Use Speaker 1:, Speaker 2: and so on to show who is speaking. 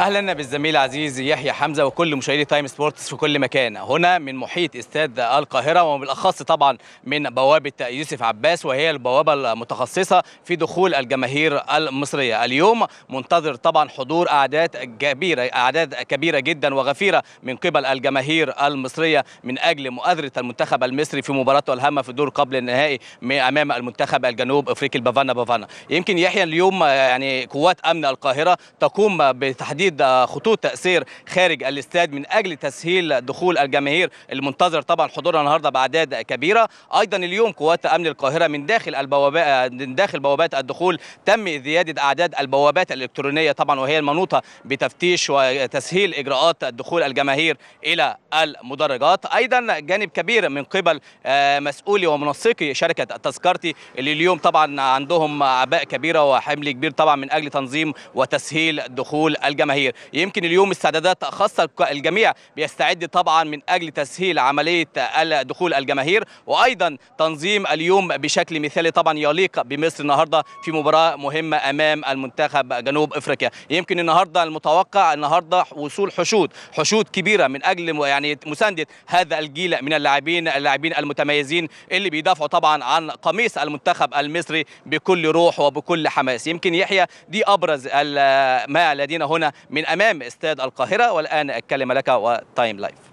Speaker 1: اهلا بالزميل العزيز يحيى حمزه وكل مشاهدي تايم سبورتس في كل مكان هنا من محيط استاد القاهره وبالاخص طبعا من بوابه يوسف عباس وهي البوابه المتخصصه في دخول الجماهير المصريه اليوم منتظر طبعا حضور اعداد كبيره اعداد كبيره جدا وغفيره من قبل الجماهير المصريه من اجل مؤازره المنتخب المصري في مباراته الهامه في الدور قبل النهائي امام المنتخب الجنوب افريقي البافانا بافانا يمكن يحيى اليوم يعني قوات امن القاهره تقوم بتحديد تحديد خطوط تأثير خارج الاستاد من أجل تسهيل دخول الجماهير المنتظر طبعا حضورها النهارده بأعداد كبيرة أيضا اليوم قوات أمن القاهرة من داخل البوابات من داخل بوابات الدخول تم زيادة أعداد البوابات الإلكترونية طبعا وهي المنوطة بتفتيش وتسهيل إجراءات دخول الجماهير إلى المدرجات أيضا جانب كبير من قبل آه، مسؤولي ومنسقي شركة تذكرتي اللي اليوم طبعا عندهم أعباء كبيرة وحمل كبير طبعا من أجل تنظيم وتسهيل دخول الجماهير الجماهير يمكن اليوم استعدادات خاصة الجميع بيستعد طبعا من أجل تسهيل عملية دخول الجماهير وأيضا تنظيم اليوم بشكل مثالي طبعا يليق بمصر النهاردة في مباراة مهمة أمام المنتخب جنوب أفريقيا يمكن النهاردة المتوقع النهاردة وصول حشود حشود كبيرة من أجل يعني مساندة هذا الجيل من اللاعبين اللاعبين المتميزين اللي بيدافعوا طبعا عن قميص المنتخب المصري بكل روح وبكل حماس يمكن يحيى دي أبرز ما لدينا هنا من أمام استاد القاهرة والآن الكلمة لك وتايم لايف